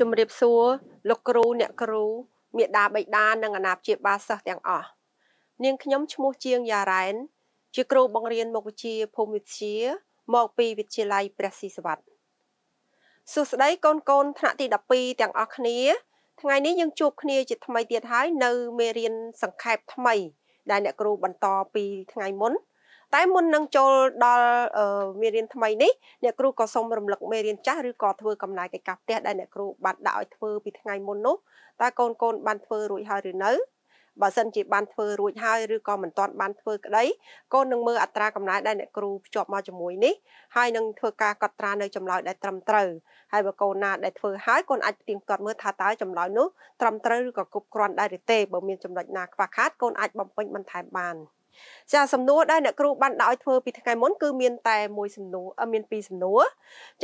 ជំរាបសួរលោកគ្រូ អ្នកគ្រូមេដាបៃតានិងអាណាព្យាបាលសិស្សទាំងអស់នាងខ្ញុំឈ្មោះជាងយ៉ារ៉ែន ជាគ្រូបង្រៀនមុខវិជ្ជាភូមិវិទ្យាមកពីវិទ្យាល័យព្រះស៊ីសវត្តសួស្តីកូនកូនថ្នាក់ទី12ទាំងអស់គ្នា ថ្ងៃនេះយើងជួបគ្នាជាថ្មីទៀតហើយនៅមេរៀនសង្ខេបថ្មី ដែលអ្នកគ្រូបន្តពីថ្ងៃមុនតែមុននឹងចូលដល់មេរៀនថ្មីនេះអ្នកគ្រូក៏សូមរំលឹកមេរៀនចាស់ឬក៏ធ្វើកំណាយកិច្ចការផ្ទះដែលអ្នកគ្រូបានដាក់ឲ្យធ្វើពីថ្ងៃមុននោះតើកូនកូនបានធ្វើរួចហើយឬនៅបើសិនជាបានធ្វើរួចហើយឬក៏មិនទាន់បានធ្វើក្តីកូននឹងមើលអត្រាកំណែដែលអ្នកគ្រូភ្ជាប់មកជាមួយនេះហើយនឹងធ្វើការកត់ត្រានៅចម្លើយដែលត្រឹមត្រូវហើយបើកូនណាដែលធ្វើហើយកូនអាចផ្ទៀងផ្ទាត់មើលថាតើចម្លើយនោះត្រឹមត្រូវឬក៏គ្រប់គ្រាន់ដែរឬទេបើមានចំណុចណាខ្វះខាតកូនអាចបំពេញបន្ថែមបាន។ចាសំណួរដែលអ្នកគ្រូបានដោយធ្វើពីថ្ងៃមុនគឺមានតែមួយសំណួរមានពីរសំណួរ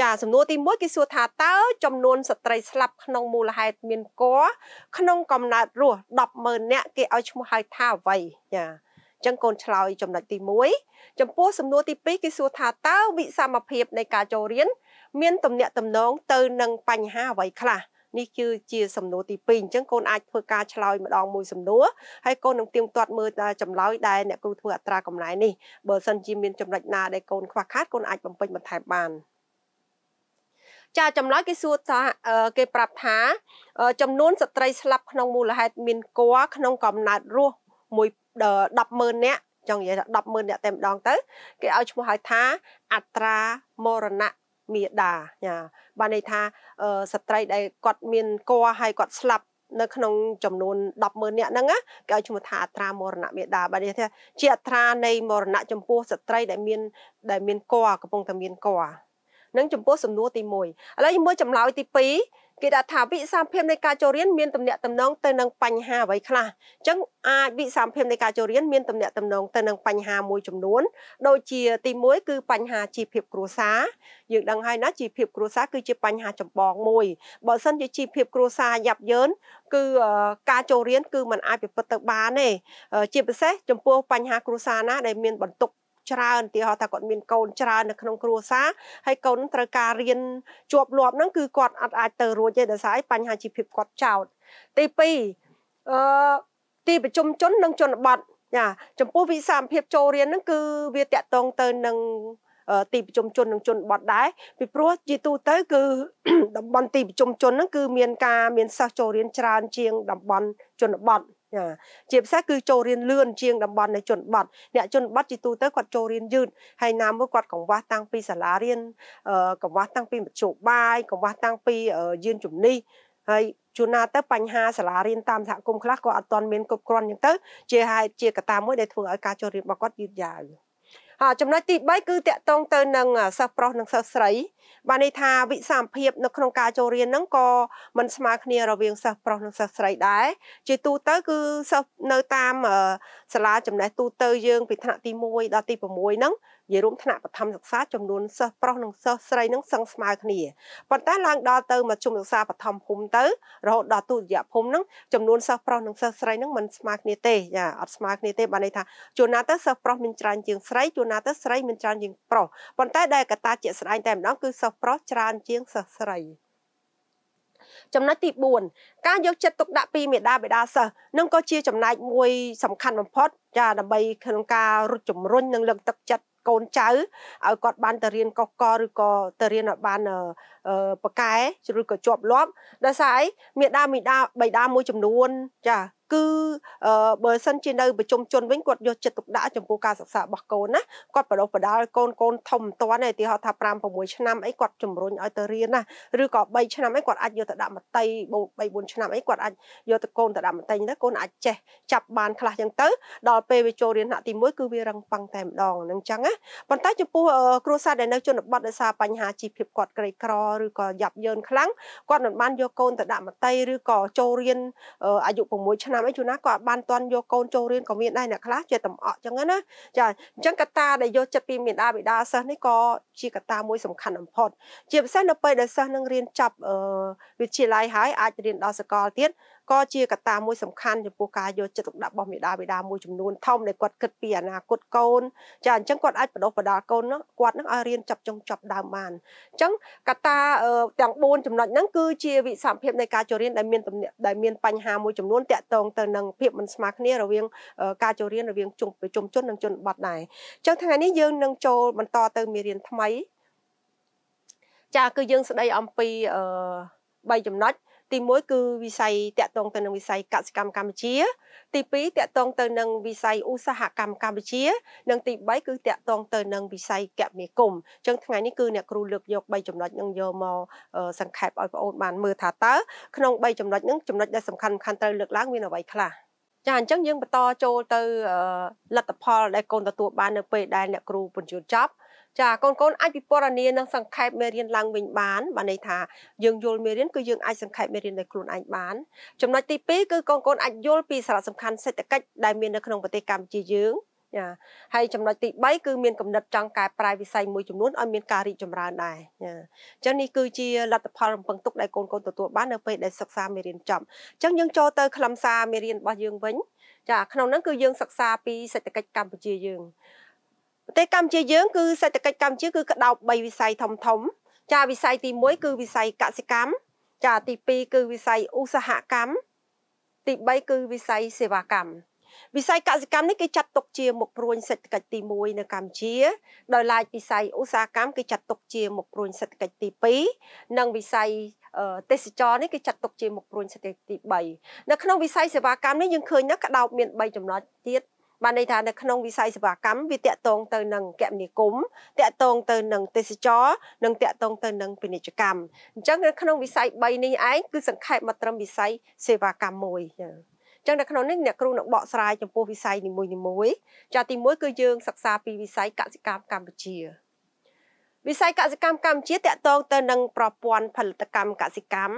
ចាសំណួរទី1គេសួរថាតើចំនួនស្ត្រីស្លាប់ក្នុងមូលហេតុមានកក្នុងកំណើតរស់100000នាក់គេឲ្យឈ្មោះហៅថាអ្វីចាចឹងកូនឆ្លើយចំណុចទី1ចំពោះសំណួរទី2គេសួរថាតើវិសមភាពនៃការចូលរៀន មានទំនាក់ទំនងទៅនឹងបញ្ហាអ្វីខ្លះនេះគឺជា សំណួរទី2អញ្ចឹងកូនអាចធ្វើការឆ្លើយម្ដង មួយសំណួរហើយកូននឹងទៀងទាត់មើលចម្លើយដែលអ្នកគ្រូធ្វើអត្រាកំណែនេះបើសិនជាមានចំណុចណាដែលកូនខ្វះខាតកូនអាចបំពេញបន្ថែមបានចាចម្លើយគេសួរថាគេប្រាប់ថា ចំនួនស្ត្រីស្លាប់ក្នុងមូលហេតុមានគ័រក្នុងកំណើតរស់មួយ100,000នាក់ចង់និយាយថា100,000នាក់តែម្ដងទៅ គេឲ្យឈ្មោះហៅថាអត្រាមរណៈមេដាចាបានន័យថាស្ត្រីដែលគាត់មានគ័រហើយគាត់ស្លាប់នៅក្នុងចំនួន100000នាក់ហ្នឹងណាគេឲ្យឈ្មោះថាអត្រាមរណៈមេដាបាទនេះថាជាអត្រានៃ មរណៈចំពោះស្ត្រីដែលមានដែលមានគ័រកំពុងតែមានគ័រនឹងចំពោះសំណួរទី1ឥឡូវយើងមើលចម្លើយទី2គេដាក់ថាវិសាមភាពនៃការចូលរៀនមានទំនាក់ទំនងទៅនឹងបញ្ហាអ្វីខ្លះអញ្ចឹងអាចវិសាមភាពនៃការចូលរៀនមានទំនាក់ទំនងទៅនឹងបញ្ហាមួយចំនួន ដូចជាទី1គឺបញ្ហាជីវភាពគ្រួសារយើងដឹងហើយណាជីវភាពគ្រួសារគឺជាបញ្ហាចម្បងមួយបើសិនជាជីវភាពគ្រួសារយ៉ាប់យ៉ឺនគឺការចូលរៀនគឺมันអាចពិពិតទៅបានទេជាពិសេសចំពោះបញ្ហាគ្រួសារណាដែលមានបន្ទុកច្រើនទីហោថាគាត់មានកូនច្រើននៅក្នុង គ្រួសារហើយកូនត្រូវការរៀនជាប់លាប់ហ្នឹងគឺគាត់អត់អាចទៅរួចទេដោយសារបញ្ហាជីវភាពគាត់ចោតទី2អឺទីប្រជុំជននិងជនបទចាចំពោះវិសាមភាពចូលរៀនហ្នឹងគឺវាតកតងទៅនឹងទីប្រជុំជននិងជនបទដែរពីព្រោះជាទូទៅ គឺតំបន់ទីប្រជុំជនហ្នឹងគឺមានការមានសិស្សចូលរៀនច្រើនជាងតំបន់ជនបទចាជាពិសេសគឺចូលរៀនលឿនជាងតំបន់នៃជនបទអ្នកជនបទជាទូទៅគាត់ចូលរៀនយឺតហើយណាមួយគាត់កង្វះតាំងពីសាលារៀនកង្វះតាំងពីមធ្យោបាយកង្វះតាំងពីយានជំនិះហើយជួនណាទៅបញ្ហាសាលារៀនតាមសហគមន៍ខ្លះក៏អត់ទាន់មានគ្រប់គ្រាន់អញ្ចឹងទៅជាហេតុជាកត្តាមួយដែលធ្វើឲ្យការចូលរៀនរបស់គាត់យឺតយ៉ាវចំណុចទី3គឺតកតងទៅនឹងសិស្សប្រុសនិងសិស្សស្រីបានន័យថាវិសាមភាព នៅក្នុងការចូលរៀនហ្នឹងក៏មិនស្មើគ្នារវាងសិស្សប្រុសនិងសិស្សស្រីដែរជាទូទៅគឺសិស្សនៅតាមសាលាចំណេះទូទៅយើងពីថ្នាក់ទី1ដល់ទី6ហ្នឹងនិយាយរួមថ្នាក់បឋមសិក្សាចំនួនសិស្សប្រុសនិងសិស្សស្រីនឹងសឹងស្មើគ្នាប៉ុន្តែឡើងដល់ទៅមធ្យមសិក្សាបឋមភូមិទៅរហូតដល់ទុតិយភូមិនឹងចំនួនសិស្សប្រុសនិងសិស្សស្រីនឹងមិនស្មើគ្នាទេចាអត់ស្មើគ្នាទេបានន័យថាជួនណាទៅសិស្សប្រុសមានច្រើនជាងស្រីជួនណាទៅស្រីមានច្រើនជាងប្រុសប៉ុន្តែដែលកត្តាជាក់ស្ដែងតែម្ដងគឺសិស្សប្រុសច្រើនជាងសិស្សស្រីចំណុចទី4ការយកចិត្តទុកដាក់ពីមេដាបេដាសិស្សនឹងក៏ជាចំណែកមួយសំខាន់បំផុតចាដើម្បីក្នុងការរត់ជំរុញនិងលើកទឹកចិត្តកូនចៅឲ្យគាត់បានទៅរៀនកុសកលឬក៏ទៅរៀនឲ្យបានប៉កែឬក៏ជាប់លាប់ដោយសារអីមេដាមីដាបៃដាមួយចំនួនចាគឺបើសិនជានៅប្រជុំជនវិញគាត់យកចិត្តទុកដាក់ចំពោះការសិក្សារបស់កូនណាគាត់បដិបដាលកូនកូនធំមិនតាន់ទេទីហៅថា5 6ឆ្នាំអីគាត់ជំរុញឲ្យទៅរៀនណាឬក៏3ឆ្នាំអីគាត់អាចយកទៅដាក់មតី3 4ឆ្នាំអីគាត់អាចយកទៅកូនទៅដាក់មតីទៅកូនអាចចេះចាប់បានខ្លះចឹងទៅដល់ពេលវាចូលរៀនថ្នាក់ទី1គឺវារឹងប៉ឹងតែម្ដងនឹងចឹងណាប៉ុន្តែចំពោះគ្រួសារដែលនៅ ជនបទដោយសារបញ្ហាជីវភាពគាត់ក្រីក្រឬក៏យ៉ាប់យ៉ឺនខ្លាំងគាត់មិនបានយកកូនទៅដាក់មតីឬក៏ចូលរៀនអាយុ6ឆ្នាំឆ្នាំអីជួនណាក៏បានតន់យកកូនចូលរៀនក៏មានដែរអ្នកខ្លះចេះតំអក់ចឹងណាចាអញ្ចឹងកត្តាដែលយកចិត្តពីមេដាបិតាសិស្សនេះក៏ជាកត្តាមួយសំខាន់បំផុតជាពិសេសនៅពេលដែលសិស្សនឹងរៀនចប់វិទ្យាល័យហើយអាចរៀនដល់សាកលទៀតក៏ជាកត្តាមួយសំខាន់ចំពោះការយកចិត្តទុកដាក់របស់មេដាបេដាមួយចំនួនធំដែលគាត់គិតពីអនាគតកូនចាអញ្ចឹងគាត់អាចបដិបដាកូននោះគាត់នឹងឲ្យរៀនចាប់ចុងចាប់ដើមបានអញ្ចឹងកត្តាទាំង4ចំណុចហ្នឹងគឺជាវិសមភាពនៃការចូលរៀនដែលមានដែលមានបញ្ហាមួយចំនួនតាក់ទងទៅនឹងភាពមិនស្មើគ្នារវាងការចូលរៀនរវាងជុំប្រជុំជននិងជនបទដែរអញ្ចឹងថ្ងៃនេះយើងនឹងចូលបន្តទៅមេរៀនថ្មីចាគឺយើងស្ដីអំពី3ចំណុចទី1គឺវិស័យតាក់ទងទៅនឹងវិស័យកសិកម្មកម្ពុជា ទី2តាក់ទងទៅនឹងវិស័យឧស្សាហកម្មកម្ពុជា និងទី3គឺតាក់ទងទៅនឹងវិស័យគមេគមអញ្ចឹងថ្ងៃនេះគឺអ្នកគ្រូលើកយក3ចំណុចនឹងយកមកសង្ខេបឲ្យបងប្អូនបានមើលថាតើក្នុង3ចំណុចនឹងចំណុចដែលសំខាន់សំខាន់ត្រូវលើកឡើងមានអ្វីខ្លះចាអញ្ចឹងយើងបន្តចូលទៅលទ្ធផលដែលកូនទទួលបាននៅពេលដែលអ្នកគ្រូបញ្ជូនចប់ចាកូនកូនអាចពិពណ៌នានិងសង្ខេបមេរៀនឡើងវិញបានបានន័យថាយើងយល់មេរៀនគឺយើងអាចសង្ខេបមេរៀនដោយខ្លួនឯងបានចំណុចទី2គឺកូនកូនអាចយល់ពីសារៈសំខាន់សេដ្ឋកិច្ចដែលមាននៅក្នុងប្រទេសកម្ពុជាយើងចាហើយចំណុចទី3គឺមានកំណត់ចង់កែប្រែវិស័យមួយចំនួនឲ្យមានការរីកចម្រើនដែរចាអញ្ចឹងនេះគឺជាលទ្ធផលរំពឹងទុកដែលកូនកូនទទួលបាននៅពេលដែលសិក្សាមេរៀនចប់អញ្ចឹងយើងចូលទៅខ្លឹមសារមេរៀនរបស់យើងវិញចាក្នុងនោះគឺយើងសិក្សាពីសេដ្ឋកិច្ចកម្ពុជាយើងប្រទេសកម្ពុជាយើងគឺសេដ្ឋកិច្ចកម្ពុជាគឺក្តោប3វិស័យធំធំចាវិស័យទី1គឺវិស័យកសិកម្មចាទី2គឺវិស័យឧស្សាហកម្មទី3គឺវិស័យសេវាកម្មវិស័យកសិកម្មនេះគេចាត់ទុកជាមុខព្រួញសេដ្ឋកិច្ចទី1នៅកម្ពុជា ដោយឡែកវិស័យឧស្សាហកម្មគេចាត់ទុកជាមុខព្រួញសេដ្ឋកិច្ចទី2និងវិស័យទេសចរនេះគេចាត់ទុកជាមុខព្រួញសេដ្ឋកិច្ចទី3នៅក្នុងវិស័យសេវាកម្មនេះយើងឃើញណាក្តោបមាន3ចំណុចទៀតបានន័យថានៅក្នុងវិស័យសេវាកម្មវាតាក់ទងទៅនឹងគមនាគមន៍តាក់ទងទៅនឹងទេសចរ និងតាក់ទងទៅនឹងពាណិជ្ជកម្មអញ្ចឹងនៅក្នុងវិស័យ3នេះឯងគឺសង្ខេបមកត្រឹមវិស័យសេវាកម្មមួយចា៎ចឹងនៅក្នុងនេះអ្នកគ្រូនឹងបកស្រាយចំពោះវិស័យនីមួយៗចាទី1គឺយើងសិក្សាពីវិស័យកសិកម្មកម្ពុជាវិស័យកសិកម្មកម្ពុជាតាក់ទងទៅនឹងប្រព័ន្ធផលិតកម្មកសិកម្ម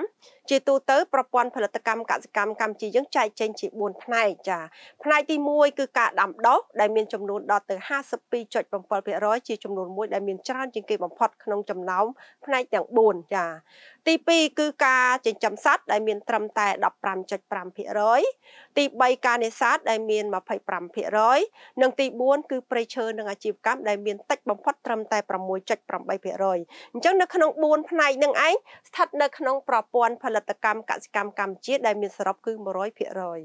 ជាទូទៅប្រព័ន្ធផលិតកម្មកសិកម្មកម្ពុជាយើងចែកចេញជា4ផ្នែកចា ផ្នែកទី1គឺការដាំដុះដែលមានចំនួនដល់ទៅ52.7%ជាចំនួនមួយដែលមានច្រើនជាងគេបំផុតក្នុងចំណោមផ្នែកទាំង4ចាទី2គឺការចិញ្ចឹមសត្វដែលមានត្រឹមតែ15.5%ទី3ការនេសាទដែលមាន25%និងទី4គឺព្រៃឈើនិងអាជីវកម្មដែលមានតិចបំផុតត្រឹមតែ6.8%អញ្ចឹងនៅក្នុង4ផ្នែកនឹងឯងស្ថិតនៅក្នុងប្រព័ន្ធផលិតកម្មកសិកម្មកម្ពុជាដែលមានសរុបគឺ100%ចា៎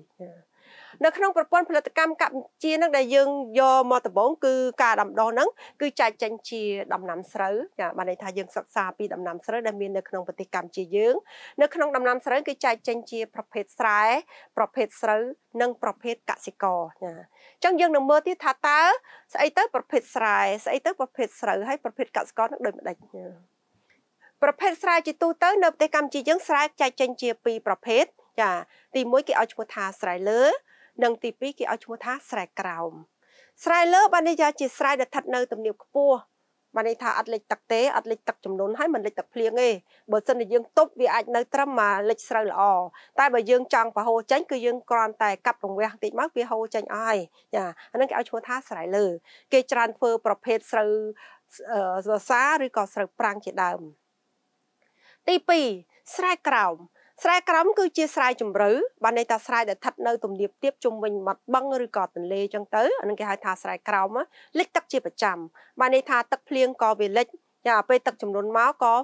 នៅក្នុងប្រព័ន្ធផលិតកម្មកម្ពុជានឹងដែលយើងយកមកដំបងគឺការដាំដុះហ្នឹងគឺចែកចែងជាដំណាំស្រូវចាបានន័យថាយើងសិក្សាពីដំណាំស្រូវដែលមាននៅក្នុងប្រទេសកម្ពុជាយើង នៅក្នុងដំណាំស្រូវគឺចែកចែងជាប្រភេទស្រែប្រភេទស្រូវ និងប្រភេទកសិករចាអញ្ចឹងយើងនឹងមើលទៀតថាតើស្អីទៅប្រភេទស្រែស្អីទៅប្រភេទស្រូវហើយប្រភេទកសិករនឹងដូចម្ដេចប្រភេទស្រែជាទូទៅ នៅប្រទេសកម្ពុជាយើងស្រែចែកចេញជា2ប្រភេទចា ទី1គេឲ្យឈ្មោះថាស្រែលើនិងទី2គេឲ្យឈ្មោះថាស្រែក្រោម ស្រែលើបានន័យថាជាស្រែដែលស្ថិតនៅ ទំនាបខ្ពស់បានន័យថាអត់លិចទឹកទេអត់លិចទឹកចំនួនហើយមិនលិចទឹកភ្លៀងទេបើសិនជាយើងទប់វាអាចនៅត្រឹមមកលិចស្រូវល្អតែបើយើងចង់ប្រហូរចេញគឺយើងគ្រាន់តែកាប់រង្វះបន្តិចមកវាហូរចេញអស់ហើយចាអានឹងគេឲ្យឈ្មោះថាស្រែលើ គេច្រើនធ្វើប្រភេទស្រូវសរសាឬក៏ស្រូវប្រាំងជាដើមទី2ស្រែក្រោមស្រែក្រំគឺជាស្រែជំរៅបានន័យថាស្រែដែលស្ថិតនៅ ទំនាបទាបជុំវិញមាត់បឹងឬក៏ទន្លេចឹងទៅអានឹងគេហៅថាស្រែក្រំលិចទឹកជាប្រចាំបានន័យថាទឹកភ្លៀងក៏វាលិចយ៉ាងពេលទឹកចំនួនមកក៏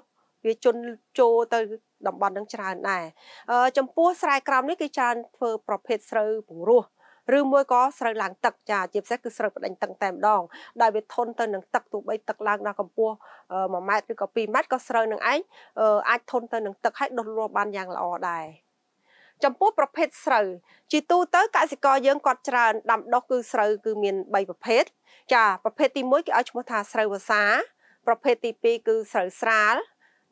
វាជន់ចូលទៅតំបន់នឹងច្រើនដែរចំពោះស្រែក្រំនេះគេច្រើនធ្វើប្រភេទស្រូវពង្រោះឬមួយក៏ស្រូវឡើងទឹកចាជាពិសេសគឺស្រូវបដិញទឹកតែម្ដងដោយវាធន់ទៅនឹងទឹកទោះបីទឹកឡើងដល់កម្ពស់1ម៉ែត្រឬក៏2ម៉ែត្រក៏ស្រូវនឹងឯងអាចធន់ទៅនឹងទឹកហើយដុះលាស់បានយ៉ាងល្អដែរចំពោះប្រភេទស្រូវជាទូទៅកសិករយើងគាត់ច្រើនដាំដុះគឺស្រូវគឺមាន3ប្រភេទចាប្រភេទទី1គេឲ្យឈ្មោះថាស្រូវវសាប្រភេទទី2គឺស្រូវស្រាល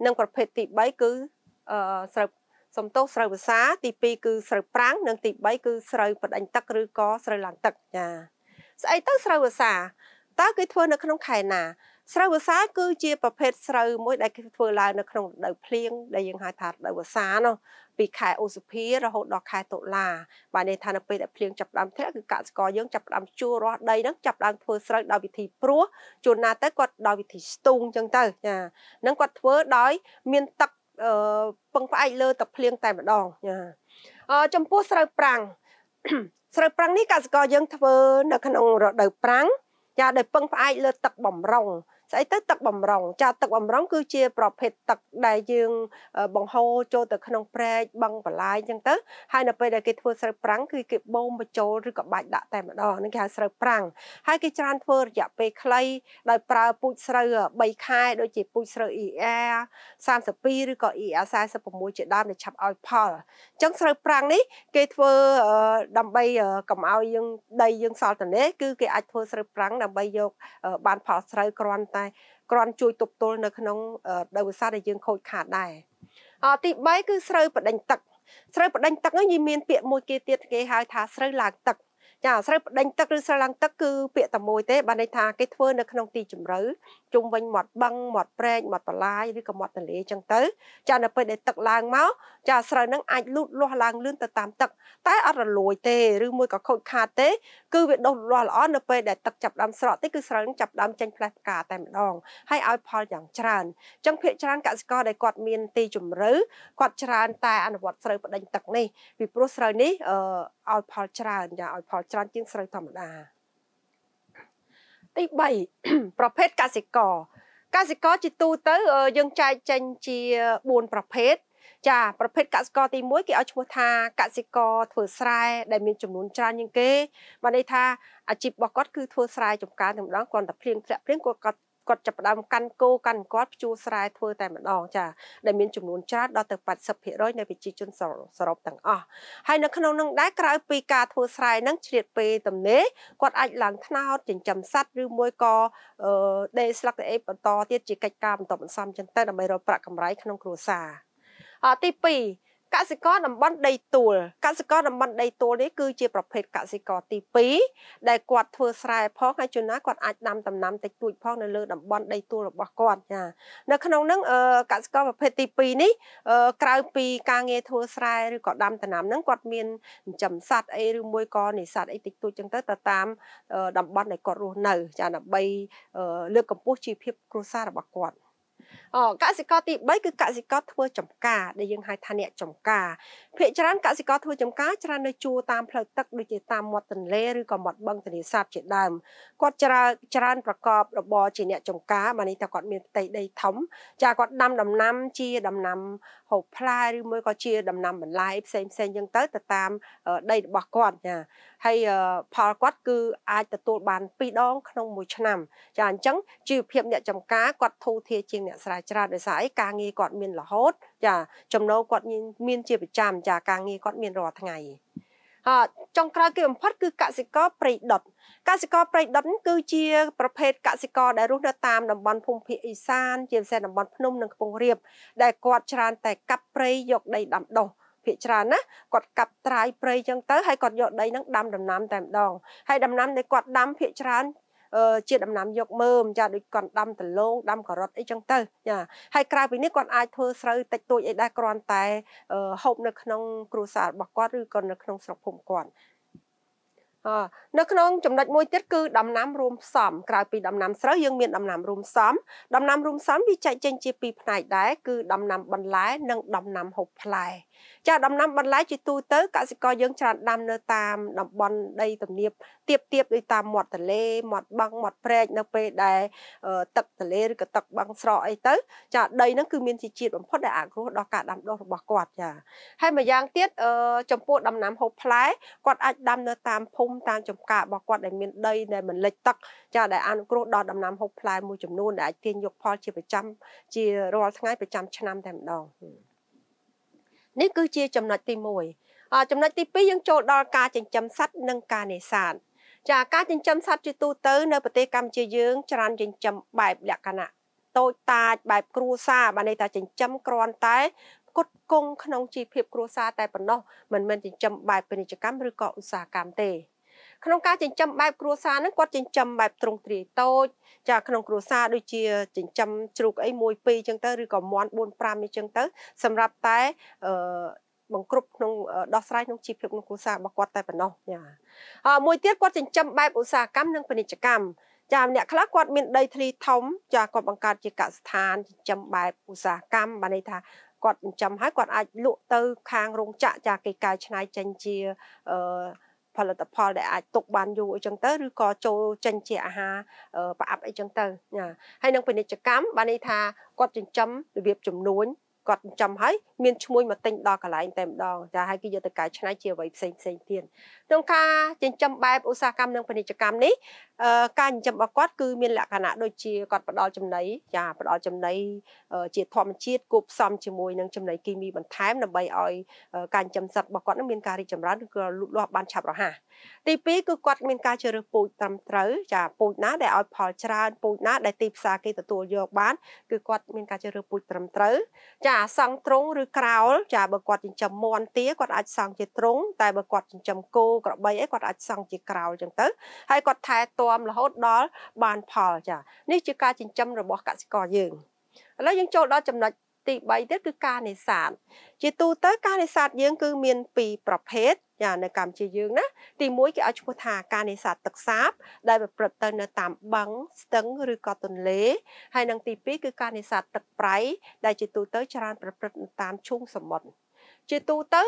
និងប្រភេទទី3គឺស្រូវសំទោសស្រូវវស្សា ទី2គឺស្រូវប្រាំងនិងទី3គឺស្រូវបដិញទឹកឬក៏ស្រូវឡើងទឹកចាស្អីទៅស្រូវវស្សាតើគេធ្វើនៅក្នុងខែណា ស្រូវវស្សា គឺជាប្រភេទស្រូវមួយដែលគេធ្វើឡើងនៅក្នុងរដូវភ្លៀងដែលយើងហៅថារដូវវស្សានោះពីខែឧសភារហូតដល់ខែតុលាបាទនេះថានៅពេលដែលភ្លៀងចាប់ផ្ដើមធ្លាក់គឺកសិករយើងចាប់ផ្ដើមជួររាស់ដីហ្នឹងចាប់ផ្ដើមធ្វើស្រូវដោយវិធីព្រោះជួនណាទៅគាត់ដោយវិធីស្ទូងអញ្ចឹងទៅចានឹងគាត់ធ្វើដោយមានទឹកពឹងផ្អែកលើ ទឹកភ្លៀងតែម្ដងចាចំពោះស្រូវប្រាំងស្រូវប្រាំងនេះកសិករយើងធ្វើនៅក្នុងរដូវប្រាំងចាដោយពឹងផ្អែកលើទឹកបំរុងស្អីទៅទឹកបំរុងចាទឹកបំរុងគឺជាប្រភេទទឹកដែលយើងបង្ហូរចូលទៅក្នុងព្រែកបឹងបលាយអញ្ចឹងទៅហើយនៅពេលដែលគេធ្វើស្រូវប្រាំងគឺគេបូមបញ្ចូលឬក៏បាច់ដាក់តែម្ដងនឹងគេហៅស្រូវប្រាំងហើយគេច្រើនធ្វើរយៈពេលខ្លី ដោយប្រើពូជស្រូវ3ខែដូចជាពូជស្រូវ ER 32ឬក៏ ER 46ជាដើមដែលឆាប់ឲ្យផលអញ្ចឹងស្រូវប្រាំងនេះគេធ្វើដើម្បីកុំឲ្យយើងដីយើងសល់តនេគឺគេអាចធ្វើស្រូវប្រាំងដើម្បីយក បានផលស្រូវគ្រាន់តែតែគ្រាន់ជួយទប់ទល់នៅក្នុងដោយវិសាដែលយើង ខូច ខាតដែរអទី3គឺស្រូវបដិញទឹកស្រូវបដិញទឹកហ្នឹងយីមានពាក្យមួយគេទៀតគេហៅថាស្រូវឡើងទឹកចាស្រូវបដិញទឹកឬស្រូវឡើងទឹកគឺពាក្យតែមួយទេបានន័យថាគេធ្វើនៅក្នុងទីជម្រៅជុំវិញមាត់បឹងមាត់ព្រែកមាត់បលាយឬក៏មាត់ទន្លេអញ្ចឹងទៅចានៅពេលដែលទឹកឡើងមកចាស្រូវនឹងអាចលូតលាស់ឡើងលឿនទៅតាមទឹកតែអត់រលួយទេឬមួយក៏ខូចខាតទេ គឺវាដុះលាស់ល្អនៅពេលដែលទឹកចាប់ដើមស្រកតិចគឺស្រូវនឹងចាប់ដើមចេញផ្លែផ្កាតែម្ដងហើយឲ្យផលយ៉ាងច្រើនអញ្ចឹងភាគច្រើនកសិករដែលគាត់មានទីជម្រៅគាត់ច្រើន តែ អនុវត្តស្រូវបដិញទឹកនេះពីព្រោះស្រូវនេះឲ្យផលច្រើនចាឲ្យផលច្រើនជាងស្រូវធម្មតាទី3ប្រភេទកសិករកសិករជាទូទៅយើងចែកចេញជា4ប្រភេទចា ប្រភេទកសិករទី1គេឲ្យឈ្មោះថាកសិករធ្វើស្រែដែលមានចំនួនច្រើនជាងគេបានន័យថាអាជីពរបស់គាត់គឺធ្វើស្រែចម្ការតែម្ដងគាត់តែភ្លៀងធ្លាក់ភ្លៀងគាត់គាត់ចាប់ផ្ដើមកាន់គោកាន់គាត់ភ្ជួរស្រែធ្វើតែម្ដងចាដែលមានចំនួនច្រើនដល់ទៅ80%នៃប្រជាជនសរុបទាំងអស់ហើយនៅក្នុងនឹងដែរក្រៅពីការធ្វើស្រែនឹងឆ្លៀតពេលទំនេរគាត់អាចឡើងថ្នោតចិញ្ចឹមសត្វឬមួយក៏ដេរស្លឹកអីបន្តទៀតជាកិច្ចការបន្តបន្សំចឹងទៅដើម្បីរកប្រាក់កម្រៃក្នុងគ្រួសារអទី2កសិករតំបន់ដីទួលកសិករតំបន់ដីទួលនេះគឺជាប្រភេទកសិករទី2ដែលគាត់ធ្វើស្រែផងហើយជួនណាគាត់អាចដាំដំណាំតិចតួចផងនៅលើតំបន់ដីទួលរបស់គាត់ចានៅក្នុងហ្នឹងកសិករប្រភេទទី2នេះក្រៅពីការងារធ្វើស្រែឬក៏ដាំដំណាំហ្នឹងគាត់មានចិញ្ចឹមសត្វអីឬមួយក៏នេសាទអីតិចតួចចឹងទៅទៅតាមតំបន់ដែលគាត់រស់នៅ ចាដើម្បីលើកកម្ពស់ជីវភាពគ្រួសាររបស់គាត់កសិករទី3គឺកសិករធ្វើចំការដែលយើងហៅថាអ្នកចំការភាគច្រើនកសិករធ្វើចំការច្រើននៅជួរតាមផ្លូវទឹកដូចជាតាមមាត់ទន្លេឬក៏មាត់បឹងទន្លេសាបជាដើមគាត់ច្រើនច្រើនប្រកបរបរជាអ្នកចំការបាននេះថាគាត់មានផ្ទៃដីធំចាគាត់ដាំដំណាំជាដំណាំហូបផ្លែឬមួយក៏ជាដំណាំបន្លែផ្សេងផ្សេងអញ្ចឹងទៅទៅតាមដីរបស់គាត់ចាហើយផលគាត់គឺអាចទទួលបាន2ដង ក្នុងមួយឆ្នាំ ចាអញ្ចឹងជីវភាពអ្នកចម្ការគាត់ធូរធារជាងអ្នកស្រែច្រាតដោយសារអីការងារគាត់មានរហូតចាចំណូលគាត់មានជាប្រចាំ ចាការងារគាត់មានរាល់ថ្ងៃអចុងក្រោយគេបំផុតគឺកសិករប្រៃដុតកសិករប្រៃដុតគឺជា ប្រភេទកសិករដែលរស់នៅតាមតំបន់ភូមិភាគឦសានជាពិសេសតំបន់ភ្នំនិងខ្ពង់រាបដែលគាត់ច្រើនតែកាប់ព្រៃយកដីដាំដុះភាគច្រើនណាគាត់កាប់ត្រាយព្រៃចឹងទៅហើយគាត់យកដីហ្នឹងដាំដំណាំតែម្ដងហើយដំណាំដែលគាត់ដាំភាគច្រើនជា ដំណាំយកមើមចាដូចគាត់ដាំដំឡូងដាំការ៉ុតអីចឹងទៅចាហើយក្រៅពីនេះគាត់អាចធ្វើស្រូវតិចតួចអីដែរគ្រាន់តែហូបនៅក្នុងគ្រួសាររបស់គាត់ឬក៏នៅក្នុងស្រុកភូមិគាត់នៅក្នុងចំណុចមួយទៀតគឺដំណាំរួមផ្សំក្រៅពីដំណាំស្រូវយើងមានដំណាំរួមផ្សំដំណាំរួមផ្សំវាចែកចេញជាពីរផ្នែកដែរគឺដំណាំបន្លែ និងដំណាំហូបផ្លែចាដំណាំបន្លែជាទូទៅកសិករយើងច្រើនដាំនៅតាមតំបន់ដីទំនាបទៀបទៀបដូចតាមមាត់ទន្លេមាត់បឹងមាត់ព្រែកនៅពេលដែលទឹកទន្លេឬក៏ទឹកបឹងស្រកអីទៅចាដីហ្នឹងគឺមានជាជាតិបំផុតដែលអាគ្រោះដល់ការដាំដុះរបស់គាត់ចាហើយម្យ៉ាងទៀតចំពោះដំណាំហូបផ្លែគាត់អាចដាំនៅតាមភូមិមតាមចំការរបស់គាត់ដែលមានដីដែលមិនលិចទឹកចាដែលអនុគ្រោះដល់ដំណាំហូបផ្លែមួយចំនួនដែលអាចទាញយកផលជាប្រចាំជារាល់ថ្ងៃប្រចាំឆ្នាំតែម្ដងនេះគឺជាចំណុចទី1ចំណុចទី2យើងចូលដល់ការចិញ្ចឹមសត្វនិងការនេសាទចាការចិញ្ចឹមសត្វជាទូទៅនៅប្រទេសកម្ពុជាយើងច្រើនចិញ្ចឹមបែបលក្ខណៈតូចតាចបែបគ្រួសារបានន័យថាចិញ្ចឹមគ្រាន់តែគុតគង់ក្នុងជីវភាពគ្រួសារតែប៉ុណ្ណោះមិនមែនចិញ្ចឹមបែបពាណិជ្ជកម្មឬក៏ឧស្សាហកម្មទេក្នុងការចិញ្ចឹមបែបគ្រួសារហ្នឹងគាត់ចិញ្ចឹមបែបទ្រង់ទ្រាយតូចចាក្នុងគ្រួសារដូចជាចិញ្ចឹមជ្រូកអី1 2អញ្ចឹងទៅឬក៏មាន់4 5អញ្ចឹងទៅ សម្រាប់តែអឺបង្ក្រប់ក្នុងដោះស្រាយក្នុងជីវភាពក្នុងគ្រួសាររបស់គាត់តែប៉ុណ្ណោះចាមួយទៀតគាត់ចិញ្ចឹមបែបឧស្សាហកម្មនិងពាណិជ្ជកម្មចាអ្នកខ្លះគាត់មានដីធ្លីធំចាគាត់បង្កើតជាកសិដ្ឋានចិញ្ចឹមបែបឧស្សាហកម្មបានន័យថាគាត់ចិញ្ចឹមហើយគាត់អាចលក់ទៅ ខាងរោងចក្រចាគេកែច្នៃចេញជាអឺផលិតផលដែលអាចទុកបានយូរអីចឹងទៅឬក៏ចូលចិញ្ចជាអាហារប្រអប់អីចឹងទៅណាហើយនឹងពាណិជ្ជកម្មបានន័យថាគាត់ចិញ្ចឹមរបៀបចំនួនគាត់ចិញ្ចឹមហើយមានឈ្មោះមកទិញដល់កន្លែងតែម្ដងចាហើយគេយកទៅកែច្នៃជាអ្វីផ្សេងផ្សេងទៀតក្នុងការចិញ្ចឹមបែបឧស្សាហកម្មនិងពាណិជ្ជកម្មនេះការចិញ្ចឹមរបស់គាត់គឺមានលក្ខណៈដូចជាគាត់ផ្ដល់ចំណីចាផ្ដល់ចំណីជាធម្មជាតិគូផ្សំជាមួយនឹងចំណីគីមីបន្ថែមដើម្បីឲ្យការចិញ្ចឹមសត្វរបស់គាត់នឹងមានការរីកចម្រើនឬក៏លូតលាស់បានឆាប់រហ័សទី2គឺគាត់មាន ការជ្រើសរើសពូជត្រឹមត្រូវចាពូជណាដែលឲ្យផលច្រើនពូជណាដែលទីផ្សារគេទទួលយកបានគឺគាត់មានការជ្រើសរើសពូជត្រឹមត្រូវចាសង់ទ្រុងឬក្រោលចាបើគាត់ចិញ្ចឹមមាន់ទាគាត់អាច សង់ជាទ្រុងតែបើគាត់ចិញ្ចឹមគោក្របីអីគាត់អាចសង់ជាក្រោលចឹងទៅហើយគាត់ថែទាំទាំរហូតដល់បានផលចានេះជាការចិញ្ចឹមរបស់កសិករយើងឥឡូវយើងចូលដល់ចំណុចទី3ទៀតគឺការនេសាទជាទូទៅ ការនេសាទយើងគឺមាន2ប្រភេទចានៅកម្ពុជាយើងណាទី1គេឲ្យឈ្មោះថាការនេសាទទឹកសាប ដែលប្រព្រឹត្តទៅនៅតាមបឹងស្ទឹងឬក៏ទន្លេហើយនិងទី2គឺការនេសាទទឹកប្រៃដែលជាទូទៅ ច្រើនប្រព្រឹត្តតាមឈូងសមុទ្រជាទូទៅ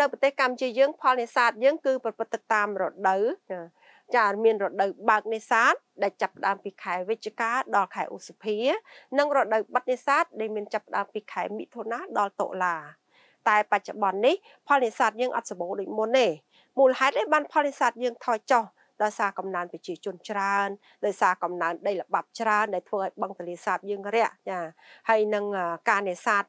នៅប្រទេសកម្ពុជាយើង ផលនេសាទយើងគឺប្រព្រឹត្តទៅតាមរដូវចាចាមានរដូវបើកនេសាទដែលចាប់ផ្ដើមពីខែវិច្ឆិកាដល់ខែឧសភា និងរដូវបិទនេសាទដែលមានចាប់ផ្ដើមពីខែមិថុនាដល់តុលាតែបច្ចុប្បន្ននេះ ផលនេសាទយើងអត់សម្បូរដូចមុនទេមូលហេតុឯបានផលនេសាទយើងថយចុះដោយសារកំណើនប្រជាជនច្រើនដោយសារកំណើនដីល្បាប់ច្រើនដែលធ្វើឲ្យបឹងទន្លេសាបយើងរាក់ចាហើយនឹងការនេសាទ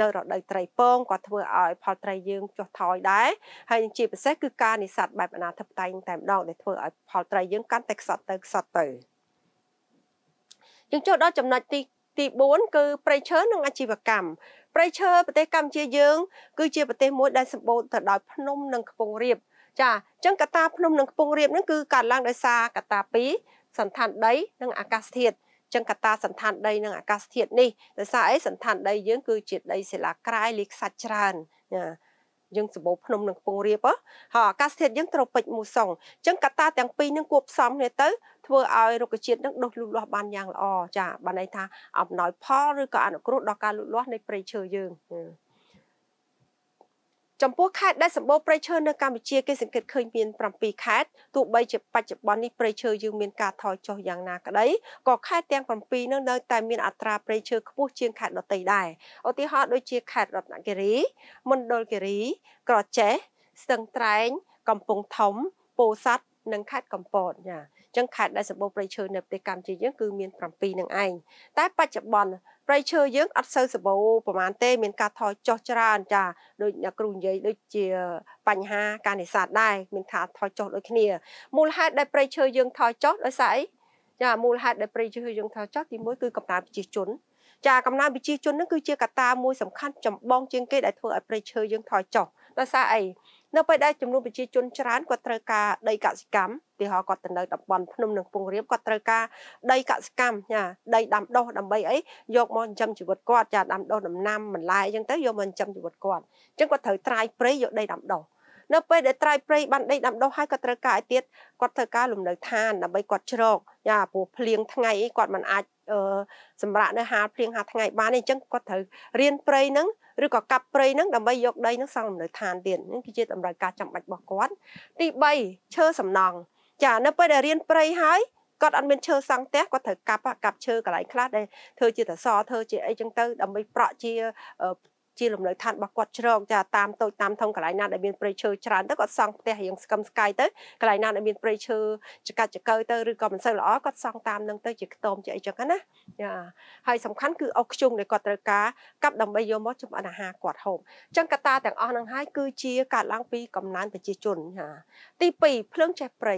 នៅរដូវត្រីពងក៏ធ្វើឲ្យ ផលត្រីយើងចុះថយដែរហើយជាពិសេសគឺការនេសាទបែបអនាធិបតេយ្យតែម្ដងដែលធ្វើឲ្យផលត្រីយើងកាន់តែខ្សត់ទៅខ្សត់ទៅយើងចូលដល់ចំណុចទីទី4គឺប្រៃឈើនិងអាជីវកម្មប្រៃឈើប្រទេសកម្ពុជាយើង គឺជាប្រទេសមួយដែលសម្បូរទៅដោយភ្នំនិងខ្ពង់រាបចាអញ្ចឹងកត្តាភ្នំនិងខ្ពង់រាបហ្នឹងគឺកើតឡើងដោយសារកត្តាពីរសន្តានដី និងអាកាសធាតុចឹងកត្តាសន្តានដីនិងអាកាសធាតុនេះដោយសារអីសន្តានដីយើងគឺជាដីសិលាក្រាយលីខ្សាច់ច្រើនណាយើងសម្បូរភ្នំនិងពងរៀបហើយអាកាសធាតុយើងត្រូពិចមូសុងអញ្ចឹងកត្តាទាំងពីរនឹងគួបផ្សំគ្នាទៅ ធ្វើឲ្យរុក្ខជាតិនឹងដុះលូតលាស់បានយ៉ាងល្អចាបានន័យថាអំណោយផលឬក៏អនុគ្រោះដល់ការលូតលាស់នៃព្រៃឈើយើងចំពោះខេត្តដែលសម្បូរព្រៃឈើនៅកម្ពុជាគេសង្កេតឃើញមាន7ខេត្តទោះបីជាបច្ចុប្បន្ននេះព្រៃឈើយើងមានការថយចុះយ៉ាងណាក្តីក៏ខេត្តទាំង7នោះនៅតែមានអត្រាព្រៃឈើខ្ពស់ជាងខេត្តដទៃដែរឧទាហរណ៍ដូចជាខេត្តរតនគិរីមណ្ឌលគិរីក្រចេះស្ទឹងត្រែងកំពង់ធំពោធិ៍សាត់និងខេត្តកំពតចាអញ្ចឹងខេត្តដែលសម្បូរព្រៃឈើនៅប្រទេសកម្ពុជាយើងគឺមាន7នឹងឯងតែបច្ចុប្បន្នព្រៃឈើយើងអត់សូវសម្បូរប្រហែលទេមានការថយចុះច្រើន ចាដូចអ្នកគ្រូនិយាយដូចជាបញ្ហាការនេសាទដែរមានការថយចុះដូចគ្នាមូលហេតុដែលព្រៃឈើយើងថយចុះដោយសារអីចាមូលហេតុដែលព្រៃឈើយើងថយចុះទីមួយគឺកម្ដៅប្រជាជនចាកំណើនប្រជាជននឹងគឺជាកត្តាមួយសំខាន់ចម្បង ជាងគេដែលធ្វើឲ្យព្រៃឈើយើងថយចុះដោយសារអីនៅពេលដែលចំនួនប្រជាជន ច្រើនគាត់ត្រូវការដីកសិកម្មទីហោគាត់ទៅនៅតំបន់ភ្នំនិងពងរៀបគាត់ត្រូវការដីកសិកម្មចាដីដាំដុះដើម្បីអីយកមកចិញ្ចឹមជីវិតគាត់ចាដាំដុះដំណាំបន្លែអញ្ចឹងទៅយកមកចិញ្ចឹមជីវិតគាត់អញ្ចឹងគាត់ត្រូវត្រាយព្រៃយកដីដាំដុះនៅពេលដែលត្រាយព្រៃបានដីដាំដុះហើយគាត់ត្រូវការឲ្យទៀតគាត់ត្រូវការលំនៅឋានដើម្បីគាត់ជ្រកយ៉ាព្រោះភ្លៀងថ្ងៃអីគាត់មិនអាចសម្រាប់នៅហាលភ្លៀងហាលថ្ងៃបានអីចឹងគាត់ត្រូវរៀនព្រៃហ្នឹងឬក៏កាប់ព្រៃហ្នឹងដើម្បីយកដីហ្នឹងសង់លំនៅឋានទៀតនេះគឺជាតម្រូវការចាំបាច់របស់គាត់ទី3ឈើសំណង់ចានៅពេលដែលរៀនព្រៃហើយគាត់អត់មានឈើសង់ផ្ទះគាត់ត្រូវកាប់កាប់ឈើកន្លែងខ្លះដែលធ្វើជាតសធ្វើជាអីចឹងទៅដើម្បីប្រក់ជាជាលំនៅឋានរបស់គាត់ជ្រងចាតាមតូចតាមធំកន្លែងណាដែលមានព្រៃឈើច្រើនទៅគាត់សង់ផ្ទះរៀងស្កឹមស្កាយទៅកន្លែងណាដែលមានព្រៃឈើចកាច់ចកើទៅឬក៏មិនសូវល្អគាត់សង់តាមនឹងទៅជាខ្ទមជាអីចឹងណាចាហើយសំខាន់គឺអុកខ្ជុងដែលគាត់ត្រូវការកាប់ដើម្បីយកមកចម្អិនអាហារគាត់ហូបអញ្ចឹងកត្តាទាំងអស់នឹងហើយគឺជាកើតឡើងពីកំណើនប្រជាជនចាទី2ភ្លើងចេះព្រៃ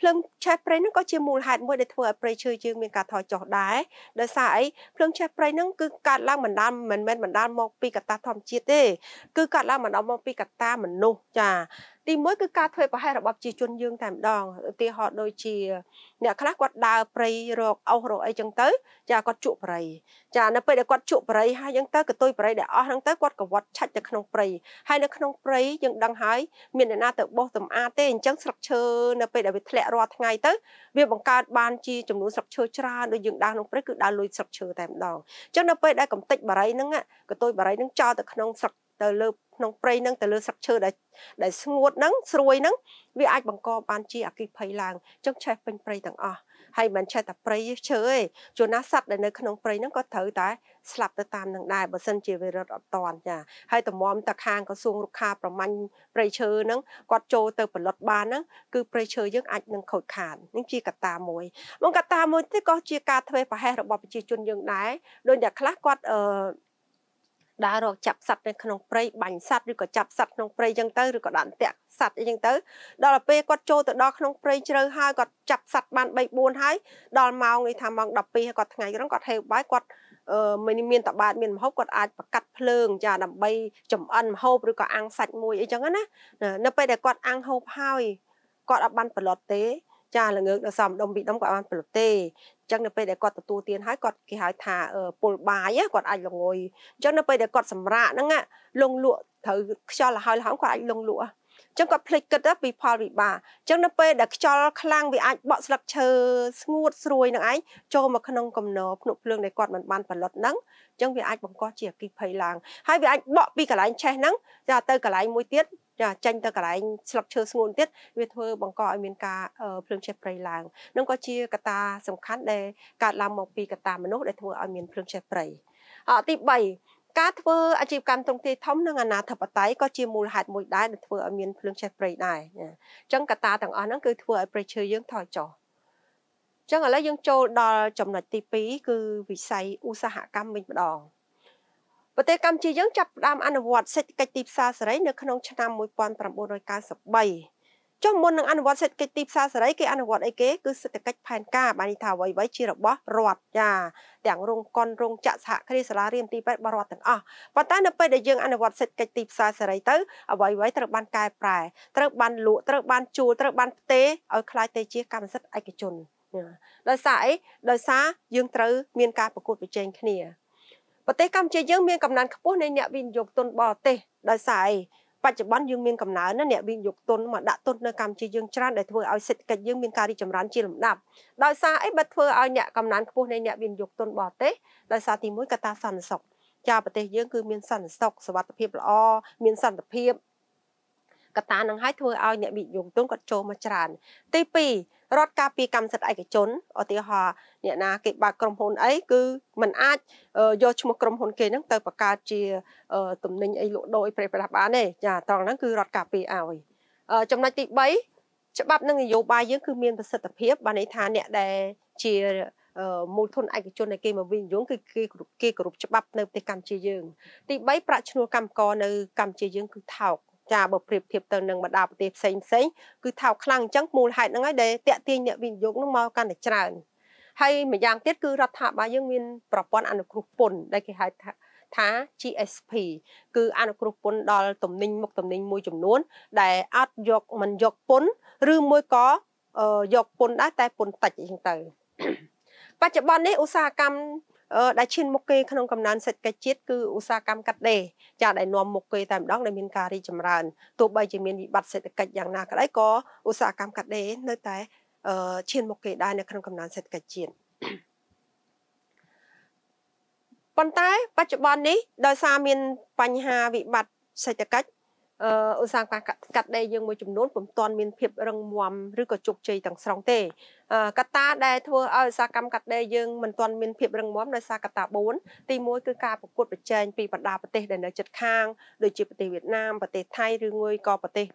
ភ្លើងឆេះព្រៃហ្នឹងក៏ជាមូលហេតុមួយដែលធ្វើឲ្យព្រៃឈើយើងមានការថយចុះដែរដោយសារអីភ្លើងឆេះព្រៃហ្នឹងគឺកើតឡើងបណ្ដាលមិនមែនបណ្ដាលមកពីកត្តាធម្មជាតិទេ គឺកើតឡើងបណ្ដាលមកពីកត្តាមនុស្សចាទីមួយគឺការធ្វើប្រហែសរបស់ប្រជាជនយើងតែម្ដងឧទាហរណ៍ដូចជាអ្នកខ្លះគាត់ដើរព្រៃរកអុសរកអីចឹងទៅ ចាគាត់ជក់ព្រៃចានៅពេលដែលគាត់ជក់ព្រៃហើយចឹងទៅកតុយព្រៃដែលអស់ហ្នឹងទៅគាត់កវាត់ឆាច់ទៅក្នុងព្រៃហើយនៅក្នុងព្រៃយើងដឹងហើយមានអ្នកណាទៅបោសសម្អាតទេអញ្ចឹងស្លឹកឈើនៅពេលដែលវាធ្លាក់រាល់ថ្ងៃទៅ វាបង្កើតបានជាចំនួនស្លឹកឈើច្រើនដូចយើងដើរក្នុងព្រៃគឺដើរលុយស្លឹកឈើតែម្ដងអញ្ចឹងនៅពេលដែលកំតិចបារីហ្នឹងកតុយបារីហ្នឹងចោលទៅក្នុងស្លឹកទៅលើក្នុងព្រៃហ្នឹងទៅលើស្លឹកឈើដែលដែលស្ងួតហ្នឹងស្រួយហ្នឹងវាអាចបង្កបានជាអគិភ័យឡើងអញ្ចឹងឆេះពេញព្រៃទាំងអស់ហើយមិនឆេះតែព្រៃឈើទេជួនណាសត្វដែលនៅក្នុងព្រៃហ្នឹងក៏ត្រូវតែស្លាប់ទៅតាមនឹងដែរបើសិនជាវារត់អត់តន់ចាហើយតម្រាំតខាងក្រសួងរុក្ខាប្រមាញ់ព្រៃឈើហ្នឹងគាត់ចូលទៅផលិតបានហ្នឹងគឺព្រៃឈើយើងអាចនឹងខូចខាតនេះជាកត្តាមួយមកកត្តាមួយទៀតក៏ជាការធ្វេសប្រហែសរបស់ប្រជាជនយើងដែរដូចតែខ្លះគាត់អឺដើររកចាប់សัตว์នៅក្នុងព្រៃបាញ់សัตว์ឬក៏ចាប់សัตว์ក្នុងព្រៃចឹងទៅឬក៏ដាក់តាក់សัตว์ចឹងទៅ ដល់ទៅពេលគាត់ចូលទៅដល់ក្នុងព្រៃជ្រៅហើយគាត់ចាប់សัตว์បាន3 4ហើយដល់ម៉ោងឯថាម៉ោង12គាត់ថ្ងៃហ្នឹងគាត់ហេវបាយគាត់មិនមានតបាតមានមហូបគាត់អាច បកាត់ភ្លើងចាដើម្បី ចំអិនមហូបឬក៏អាំងសាច់មួយអីចឹងណានៅពេលដែលគាត់អាំងហូបហើយគាត់អត់បានប្រឡត់ទេ ចាល្ងើកដល់សំដុំពីដុំគាត់បានប្រឡត់ទេចឹងនៅពេលដែលគាត់ទទួលទានហើយគាត់គេហៅថាពុលបាយគាត់អាចល្ងយចឹងនៅពេលដែលគាត់សម្រាកហ្នឹងលងលក់ត្រូវខ្យល់លហើយលហោមគាត់អាចលងលក់ចឹងគាត់ភ្លេចគិតពីផលវិបាកចឹងនៅពេលដែលខ្យល់ខ្លាំងវាអាចបក់ស្លឹកឈើស្ងួតស្រួយនឹងឯងចូលមកក្នុងកំណរភ្នក់ភ្លើងដែលគាត់មិនបានផលិតហ្នឹងចឹងវាអាចបង្កជាអគ្គិភ័យឡើងហើយវាអាចបក់ពីកន្លែងឆេះហ្នឹងចាទៅកន្លែងមួយទៀតចាចាញ់ទៅកន្លែងស្លឹកឈើស្ងួនទៀតវាធ្វើបង្កឲ្យមានការភ្លើងឆេះព្រៃឡើងនឹងក៏ជាកត្តាសំខាន់ដែលកើតឡើងមកពីកត្តាមនុស្សដែលធ្វើឲ្យមានភ្លើងឆេះព្រៃអទី3ការធ្វើអាជីវកម្មទ្រង់ទ្រាយធំនិងអាណាធិបតេយ្យក៏ជាមូលហេតុមួយដែរដែលធ្វើឲ្យមានភ្លើងឆេះព្រៃដែរអញ្ចឹងកត្តាទាំងអស់ហ្នឹងគឺធ្វើឲ្យព្រៃឈើយើងថយចុះចឹងឥឡូវយើងចូលដល់ចំណុចទី2គឺវិស័យឧស្សាហកម្មវិញម្ដងប្រទេសកម្ពុជាយើងចាប់ផ្ដើមអនុវត្តសេដ្ឋកិច្ចទីផ្សារសេរីនៅក្នុងឆ្នាំ1993ចុះមុននឹងអនុវត្តសេដ្ឋកិច្ចទីផ្សារសេរីគេអនុវត្តអីគេគឺសេដ្ឋកិច្ចផែនការបានន័យថាអ្វីៗជារបស់រដ្ឋចាទាំងរោងកុនរោងចក្រសហគ្រាសសាលារៀនទីពេទ្យបរដ្ឋទាំងអស់ប៉ុន្តែនៅពេលដែលយើងអនុវត្តសេដ្ឋកិច្ចទីផ្សារសេរីទៅអ្វីៗត្រូវបានកែប្រែត្រូវបានលក់ត្រូវបានជួលត្រូវបានផ្ទេរឲ្យคล้ายទៅជាកម្មសិទ្ធិឯកជនដោយសារអីដោយសារយើងត្រូវមានការប្រកួតប្រជែងគ្នាប្រទេសកម្ពុជាយើងមានកំណើនខ្ពស់នៃអ្នកវិនិយោគទុនបរទេសដោយសារអីបច្ចុប្បន្នយើងមានកំណើនអ្នកវិនិយោគទុនមកដាក់ទុននៅកម្ពុជាយើងច្រើនដែលធ្វើឲ្យសេដ្ឋកិច្ចយើងមានការរីកចម្រើនជាលំដាប់ដោយសារអីបើធ្វើឲ្យអ្នកកំណើនខ្ពស់នៃអ្នកវិនិយោគទុនបរទេសដោយសារទីមួយកត្តាសន្តិសុខចាប្រទេសយើងគឺមានសន្តិសុខសวัสดิភាពល្អមានសន្តិភាពកត្តានឹងហើយធ្វើឲ្យអ្នកវិនិយោគទុនគាត់ចូលមកច្រើនទី2រដ្ឋការពារកម្មសិទ្ធិឯកជនឧទាហរណ៍អ្នកណា គេបើកក្រុមហ៊ុនអីគឺมันអាចយកឈ្មោះក្រុមហ៊ុនគេហ្នឹងទៅបង្កើតជាតំណែងអីលក់ដូរអីប្រេះប្រាស់បានទេចាត្រង់ហ្នឹងគឺរដ្ឋការពារឲ្យចំណុចទី3ច្បាប់និងនយោបាយយើងគឺមានប្រសិទ្ធភាពបានន័យថាអ្នកដែលជាមូលធនឯកជនដែលគេមកវិនិយោគគឺគេគ្រប់គេគ្រប់ច្បាប់នៅប្រទេសកម្ពុជាយើង ទី3ប្រាក់ឈ្នួលកម្មករនៅកម្ពុជាយើងគឺថោកចាបើប្រៀបធៀបទៅនឹងបណ្ដាប្រទេសផ្សេងផ្សេងគឺថោកខ្លាំងអញ្ចឹងមូលហេតុហ្នឹងហើយដែលតាក់ទាញអ្នកវិនិយោគហ្នឹងមកកាន់តែច្រើនហើយម្យ៉ាងទៀតគឺរដ្ឋាភិបាលយើងមានប្រព័ន្ធអនុគ្រោះពន្ធដែលគេហៅថាថា GSP គឺអនុគ្រោះពន្ធដល់ទំនិញមុខទំនិញមួយចំនួនដែលអត់យកមិនយកពន្ធឬមួយក៏យកពន្ធដែរតែពន្ធតិចអញ្ចឹងទៅ បច្ចុប្បន្ននេះឧស្សាហកម្មដែលឈានមុខគេក្នុងកំណើនសេដ្ឋកិច្ចជាតិគឺឧស្សាហកម្មកាត់ដេរចាដែលនាំមុខគេតែម្ដងដែលមានការរីចម្រើនទោះបីជាមានវិបត្តិសេដ្ឋកិច្ចយ៉ាងណាក៏ដោយក៏ឧស្សាហកម្មកាត់ដេរនៅតែឈានមុខគេដែរនៅក្នុងកំណើនសេដ្ឋកិច្ចជាតិប៉ុន្តែបច្ចុប្បន្ននេះ ដោយសារមានបញ្ហាវិបត្តិសេដ្ឋកិច្ចឧស្សាហកម្មកាត់ដេរយើងមួយចំនួនពុំទាន់មានភាពរឹងមាំឬក៏ជោគជ័យទាំងស្រុងទេកត្តាដែលធ្វើឲ្យឧស្សាហកម្មកាត់ដេរយើងមិនទាន់មានភាពរឹងមាំដោយសារកត្តា4ទី1គឺការប្រកួតប្រជែងពីបណ្ដាប្រទេសដែលនៅជិតខាងដូចជាប្រទេសវៀតណាមប្រទេសថៃឬមួយក៏ប្រទេស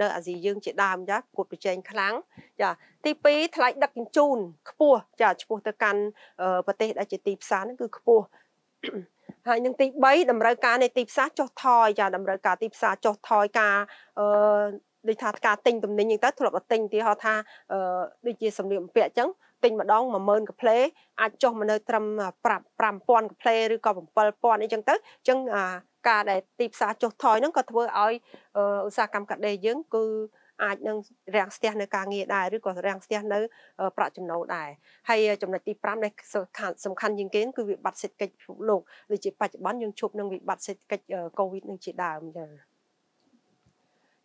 នៅអាស៊ីយើងជាដើមចាប្រកួតប្រជែងខ្លាំងចាទី2ថ្លៃដឹកជញ្ជូន ខ្ពស់ចាឆ្ពោះទៅកាន់ប្រទេសដែលជាទីផ្សារហ្នឹងគឺខ្ពស់ហើយនឹងទី3តម្រូវការនៃទីផ្សារចុះថយចាតម្រូវការទីផ្សារចុះថយការអឺដូចថាការទិញទំនិញហ្នឹងទៅធ្លាប់តែទិញទីហោថាអឺដូចជាសម្លៀកបំពាក់អញ្ចឹងទិញម្ដង10000កាផ្លេអាចចុះមកនៅត្រឹម5000កាផ្លេឬក៏7000អីចឹងទៅអញ្ចឹងការដែលទីផ្សារចុះថយហ្នឹងក៏ធ្វើឲ្យឧស្សាហកម្មកាត់ដេរយើងគឺអាចនឹងរាំងស្ទះនៅការងារដែរឬក៏រាំងស្ទះនៅប្រាក់ចំណូលដែរហើយចំណុចទី5ដែលសំខាន់ជាងគេគឺវិបត្តិសេដ្ឋកិច្ចពិភពលោកដូចជាបច្ចុប្បន្នយើងឈប់នឹងវិបត្តិសេដ្ឋកិច្ច COVID នឹងជាដើមចា៎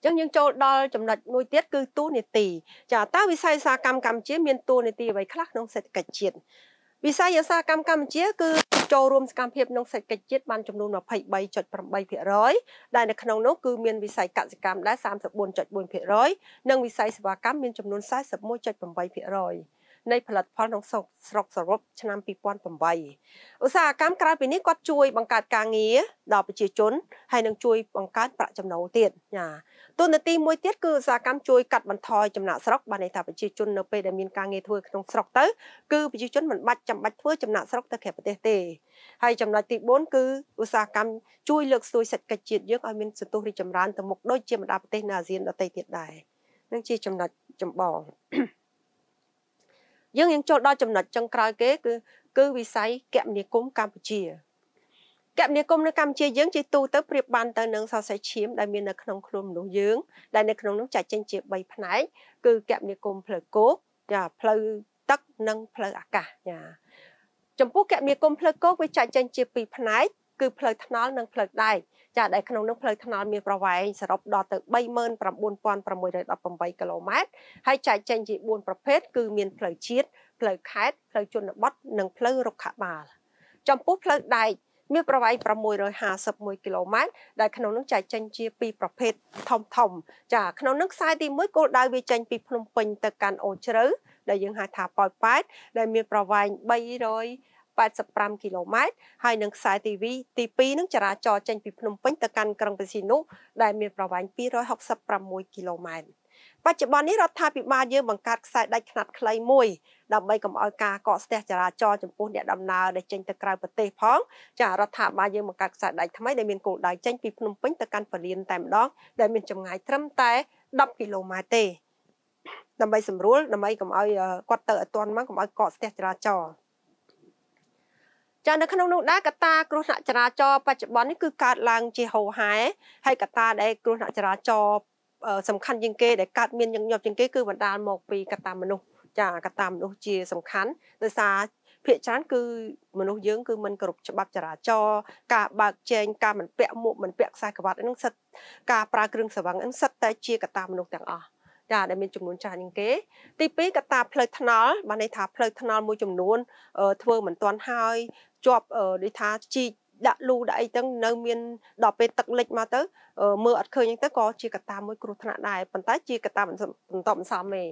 ចឹងយើងចូលដល់ចំណុចមួយទៀតគឺទូនីតិចាតើវិស័យឧស្សាហកម្មកម្ពុជាមានទូនីតិអ្វីខ្លះក្នុងសេដ្ឋកិច្ចជាតិវិស័យឧស្សាហកម្មកម្ពុជាគឺចូលរួមសកម្មភាពក្នុងសេដ្ឋកិច្ចជាតិបានចំនួន23.8%ដែលនៅក្នុងនោះគឺមានវិស័យកសិកម្មដែរ34.4%និងវិស័យសេវាកម្មមានចំនួន41.8%។នៃផលិតផលក្នុងស្រុកសរុបឆ្នាំ2008ឧស្សាហកម្មក្រៅពីនេះគាត់ជួយបង្កើតការងារដល់ប្រជាជនហើយនឹងជួយ បង្កើតប្រាក់ចំណូលទៀតចាតួនាទីមួយទៀតគឺឧស្សាហកម្មជួយកាត់បន្ថយចំណាក់ស្រុកបានន័យថាប្រជាជននៅពេលដែលមានការងារធ្វើក្នុងស្រុកទៅគឺប្រជាជនមិនបាច់ចាំបាច់ធ្វើចំណាក់ស្រុកទៅក្រៅប្រទេសទេហើយចំណុចទី4គឺឧស្សាហកម្មជួយលើកស្ទួយសេដ្ឋកិច្ចជាតិយើងឲ្យមានសន្ទុះរីកចម្រើនទៅមុខដូចជាបណ្ដាប្រទេសនៅអាស៊ានដទៃទៀតដែរនឹងជាចំណុចចម្បងយើងយើងចូលដល់ចំណុចចុងក្រោយគេគឺគឺវិស័យគមនាគមន៍កម្ពុជាគមនាគមន៍នៅកម្ពុជាយើងជាទូទៅប្រៀបបានទៅនឹងសរសៃឈាមដែលមាននៅក្នុងខ្លួនមនុស្សយើង ដែលនៅក្នុងនោះចាច់ចេញជា3ផ្នែកគឺគមនាគមន៍ផ្លូវគោកចាផ្លូវទឹកនិងផ្លូវអាកាសចាចំពោះគមនាគមន៍ផ្លូវគោកវាចាច់ចេញជា2ផ្នែកគឺផ្លូវថ្នល់និងផ្លូវដែកចាដែលក្នុងនោះផ្លូវថ្នល់មានប្រវែងសរុបដល់ទៅ39618គីឡូម៉ែត្រហើយចែកចែងជា4ប្រភេទគឺមានផ្លូវជាតិផ្លូវខេត្តផ្លូវជនបទនិងផ្លូវរុក្ខបាលចំពោះផ្លូវដែកមានប្រវែង651គីឡូម៉ែត្រដែលក្នុងនោះចែកចេញជាពីរប្រភេទធំធំចាក្នុងនោះខ្សែទី1គោលដៅវាចេញពីភ្នំពេញទៅកាន់អូជ្រៅដែលយើងហៅថាប៉ោយប៉ែតដែលមានប្រវែង300 85គីឡូម៉ែត្រហើយនឹងខ្សែទី2ទី2នឹងចរាចរចេញ ពីភ្នំពេញទៅកាន់ក្រុងបេស៊ីនូដែលមានប្រវែង266គីឡូម៉ែត្របច្ចុប្បន្ននេះរដ្ឋាភិបាលយើងបង្កើតខ្សែដាច់ខ្នាតខ្លីមួយដើម្បីកុំឲ្យការកកស្ទះចរាចរណ៍ចំពោះអ្នកដំណើរដែលចេញទៅក្រៅប្រទេសផងចារដ្ឋាភិបាលយើងបង្កើតខ្សែដាច់ថ្មីដែលមានគោលដៅចេញពីភ្នំពេញទៅកាន់បលានតែម្ដងដែលមានចម្ងាយត្រឹមតែ10គីឡូម៉ែត្រទេដើម្បីសម្រួលដើម្បីកុំឲ្យគាត់ទៅឲ្យទាន់មកកុំឲ្យកកស្ទះចរាចរណ៍ចានៅក្នុងនោះដែរកត្តាគ្រោះថ្នាក់ចរាចរណ៍បច្ចុប្បន្ននេះគឺកើតឡើងជាហូរហែហើយកត្តាដែលគ្រោះថ្នាក់ចរាចរណ៍សំខាន់ជាងគេដែលកើតមានញឹកញាប់ជាងគេគឺ បណ្ដាលមកពីកត្តាមនុស្សចាកត្តាមនុស្សជាសំខាន់ដោយសារភាគច្រើនគឺមនុស្សយើងគឺមិនគោរពច្បាប់ចរាចរណ៍ការបើកចែងការមិនពាក់មួកមិនពាក់ខ្សែក្រវ៉ាត់ហ្នឹងសិតការប្រើគ្រឿងស្រវឹងហ្នឹងសិតតែជាកត្តាមនុស្សទាំងអស់ចាដែលមានចំនួនច្រើនជាងគេទី2កត្តាផ្លូវថ្នល់បានន័យថាផ្លូវថ្នល់មួយចំនួនធ្វើមិនទាន់ហើយជាប់ដូចថាជីកដាក់លូដាក់អីទាំងនៅមានដល់ពេលទឹកលិចមកទៅមើលអត់ឃើញអញ្ចឹងទៅក៏ជាកត្តាមួយគ្រោះថ្នាក់ដែរប៉ុន្តែជាកត្តាបន្តបន្សំទេ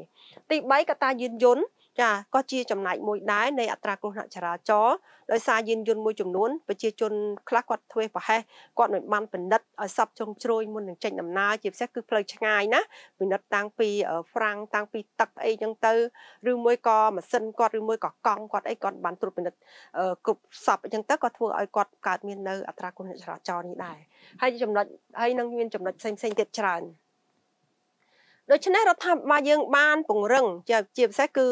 ទី3កត្តាយានយន្តចាក៏ជាចំណែកមួយដែរនៃអត្រាគ្រោះថ្នាក់ចរាចរណ៍ដោយសារយានយន្តមួយចំនួនប្រជាជនខ្លះគាត់ធ្វេសប្រហែសគាត់មិនបានពិនិត្យឲ្យសពចុងជ្រោយមុននឹងចេញដំណើរជាពិសេសគឺផ្លូវឆ្ងាយណាពិនិត្យតាំងពីហ្វ្រាំងតាំងពីទឹកអីចឹងទៅឬមួយក៏ម៉ាស៊ីនគាត់ឬមួយក៏កង់គាត់អីគាត់បានត្រួតពិនិត្យគ្រប់សពចឹងទៅក៏ធ្វើឲ្យគាត់កើតមាននៅអត្រាគ្រោះថ្នាក់ចរាចរណ៍នេះដែរហើយចំណុចហើយនឹងមានចំណុចផ្សេងៗទៀតច្រើនដូច្នេះរដ្ឋាភិបាលយើងបានពង្រឹងជាពិសេសគឺ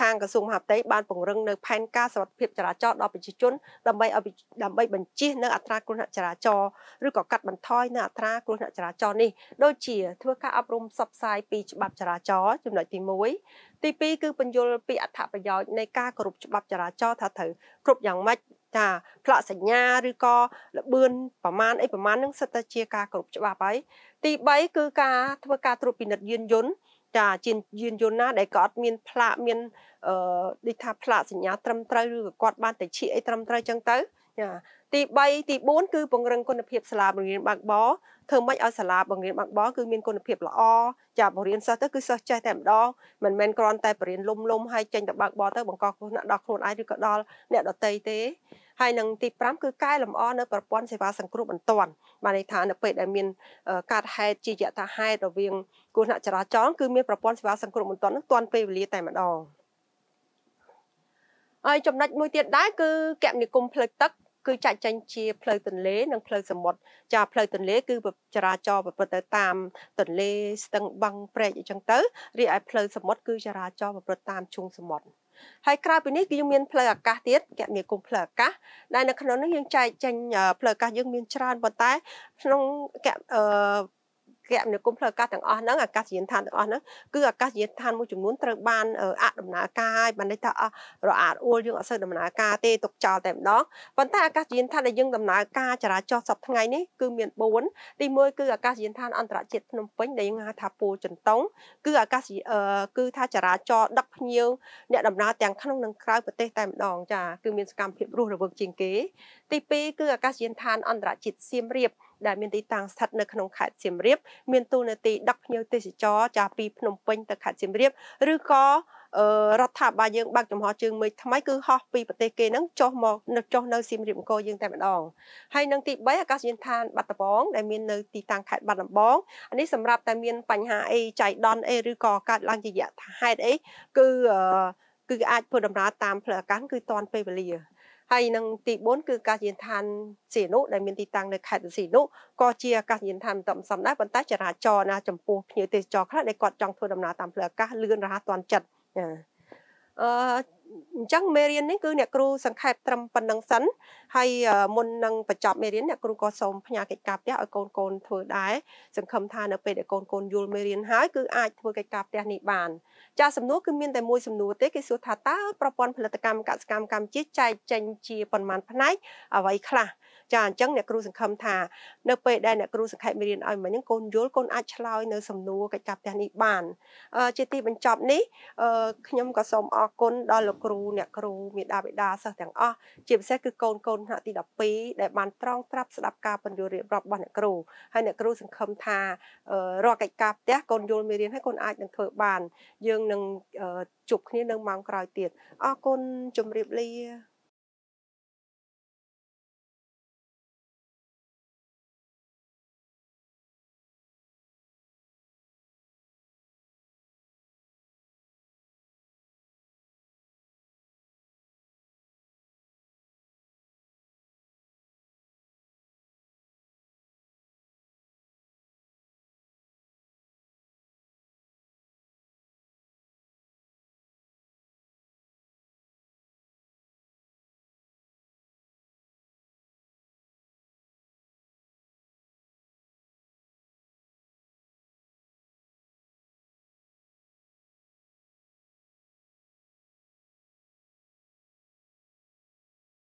ខាងក្រសួងមហាផ្ទៃបានពង្រឹងនៅផែនការសុវត្ថិភាពចរាចរណ៍ដល់ប្រជាជន ដើម្បីឲ្យដើម្បីបញ្ជិះនៅ អត្រាគ្រោះថ្នាក់ចរាចរណ៍ឬក៏កាត់បន្ថយនៅអត្រាគ្រោះថ្នាក់ចរាចរណ៍នេះដូចជា ធ្វើការអប់រំផ្សព្វផ្សាយពីច្បាប់ចរាចរណ៍ចំណុចទី1ទី2គឺពន្យល់ពីអត្ថប្រយោជន៍នៃការគោរពច្បាប់ចរាចរណ៍ថាត្រូវគ្រប់យ៉ាងម៉េចចាផ្លាកសញ្ញាឬក៏ល្បឿនប្រមាណអីប្រមាណនឹងសិតតែជាការគ្រប់ច្បាប់ហើយទី3គឺ ការធ្វើការត្រួតពិនិត្យយានយន្តចាជាយានយន្តណា ដែលក៏អត់មានផ្លាកមានអឺដូចថាផ្លាកសញ្ញាត្រឹមត្រូវឬក៏គាត់បានតែឈីអីត្រឹមត្រូវចឹងទៅចាទី3ទី4គឺពង្រឹងគុណភាពសាលាបង្រៀនបើកបរធ្វើម៉េចឲ្យសាលាបង្រៀនបើកបរគឺមានគុណភាពល្អចាបង្រៀនសិស្សទៅគឺសិស្សចេះតែម្ដងមិនមែនគ្រាន់តែបរៀនលុំលុំហើយចេញទៅបើកបរទៅបង្កគ្រោះថ្នាក់ដល់ខ្លួនឯងឬក៏ដល់អ្នកដទៃទេហើយនឹងទី5គឺកែលម្អនៅប្រព័ន្ធសេវាសង្គ្រោះបន្ទាន់បានន័យថានៅពេលដែលមានកើតហេតុជាយថាហេតុរវាងគ្រោះថ្នាក់ចរាចរណ៍គឺមានប្រព័ន្ធសេវាសង្គ្រោះបន្ទាន់នឹងទាន់ពេលវេលាតែម្ដងហើយចំណុចមួយទៀតដែរគឺគមនាគមន៍ផ្លូវទឹកគឺចាត់ចែងជាផ្លូវទន្លេនិងផ្លូវសមុទ្រចាផ្លូវទន្លេគឺចរាចរប្រព្រឹត្តទៅតាមទន្លេស្ទឹងបឹងព្រែកអញ្ចឹងទៅរីឯផ្លូវសមុទ្រគឺចរាចរ ប្រព្រឹត្តតាមជុំសមុទ្រហើយក្រៅពីនេះគឺយើងមានផ្លូវអាកាសទៀតគណនីគុំផ្លូវអាកាសដែលនៅក្នុងនោះយើងចែកចេញផ្លូវអាកាសយើងមានច្រើនប៉ុន្តែក្នុងអឺគមនាគមន៍ផ្លូវអាកាសទាំងអស់ហ្នឹងអាកាសយានដ្ឋានទាំងអស់ហ្នឹងគឺអាកាសយានដ្ឋានមួយចំនួនត្រូវបានអនុដំណើរការហើយបានន័យថាអស់រអាតអួលយើងអត់សូវដំណើរការទេទុកចោលតែម្ដងប៉ុន្តែអាកាសយានដ្ឋានដែលយើងដំណើរការចរាចរណ៍សប្ដថ្ងៃនេះគឺមាន4ទី1គឺអាកាសយានដ្ឋានអន្តរជាតិភ្នំពេញដែលយើងហៅថាពូចន្ទងគឺអាកាសគឺថាចរាចរណ៍ដឹកភ្ញៀវអ្នកដំណើរទាំងក្នុងនិងក្រៅប្រទេសតែម្ដងចាគឺមានសកម្មភាពរស់រវើកជាងគេទី2គឺអាកាសយានដ្ឋានអន្តរជាតិសៀមរាបដែលមានទីតាំងស្ថិតនៅក្នុងខេត្តសៀមរាបមានទូនាទីដឹកភ្ញៀវទេសចរចាពីភ្នំពេញទៅខេត្តសៀមរាបឬក៏រដ្ឋាភិបាលយើងបើកចំហជើងមេឃថ្មីគឺហោះពីប្រទេសគេហ្នឹងចុះមកនៅចុះនៅសៀមរាបអង្គរយើងតែម្ដងហើយនឹងទី3អាកាសយានដ្ឋានបាត់ដំបងដែលមាននៅទីតាំងខេត្តបាត់ដំបងនេះសម្រាប់តែ មានបញ្ហាអីចៃដន្យអីឬក៏កើតឡើងជាយថាហេតុអីគឺគឺអាចធ្វើដំណើរតាមផ្លូវអាកាសគឺតាន់ពេលវេលាហើយនឹងទី4គឺកាសយន្តឋានសៀនុដែលមានទីតាំងនៅខេត្តសៀនុក៏ជាកាសយន្តឋានបន្តសំដែរប៉ុន្តែចរាចរណាចំពោះភ្ញៀវទេសចរខ្លះដែលគាត់ចង់ធ្វើដំណើរតាមផ្លូវអាកាសលឿនរហ័សទាន់ចិត្តអឺអញ្ចឹងមេរៀននេះគឺអ្នកគ្រូសង្ខេបត្រឹមប៉ុណ្ណឹងសិនហើយមុននឹងបញ្ចប់មេរៀនអ្នកគ្រូក៏សូមផ្ញើកិច្ចការផ្ទះឲ្យកូនកូនធ្វើដែរសង្ឃឹមថានៅពេលដែលកូនកូនយល់មេរៀនហើយគឺអាចធ្វើកិច្ចការផ្ទះនេះបាន ចាសំណួរគឺមានតែមួយសំណួរទេគេសួរថាតើប្រព័ន្ធផលិតកម្មកសិកម្មកម្ពុជាចែកចេញជាប៉ុន្មានផ្នែកអ្វីខ្លះចាអញ្ចឹងអ្នកគ្រូសង្ឃឹមថា នៅពេលដែលអ្នកគ្រូសង្ខេបមេរៀនឲ្យមិញហ្នឹងកូនយល់កូនអាចឆ្លើយនៅសំណួរកិច្ចការផ្ទះនេះបានជាទីបញ្ចប់នេះខ្ញុំក៏សូមអរគុណដល់លោកគ្រូអ្នកគ្រូមេដាបេដាសិស្សទាំងអស់ជាពិសេសគឺកូនកូនថ្នាក់ទី12ដែលបានត្រង់ត្រាប់ស្ដាប់ការពន្យល់រៀបរាប់របស់អ្នកគ្រូហើយអ្នកគ្រូសង្ឃឹមថារាល់កិច្ចការផ្ទះកូនយល់មេរៀនហើយកូនអាចនឹងធ្វើបាន យើងនឹងជួបគ្នានៅម៉ោងក្រោយទៀតអរគុណជម្រាបលា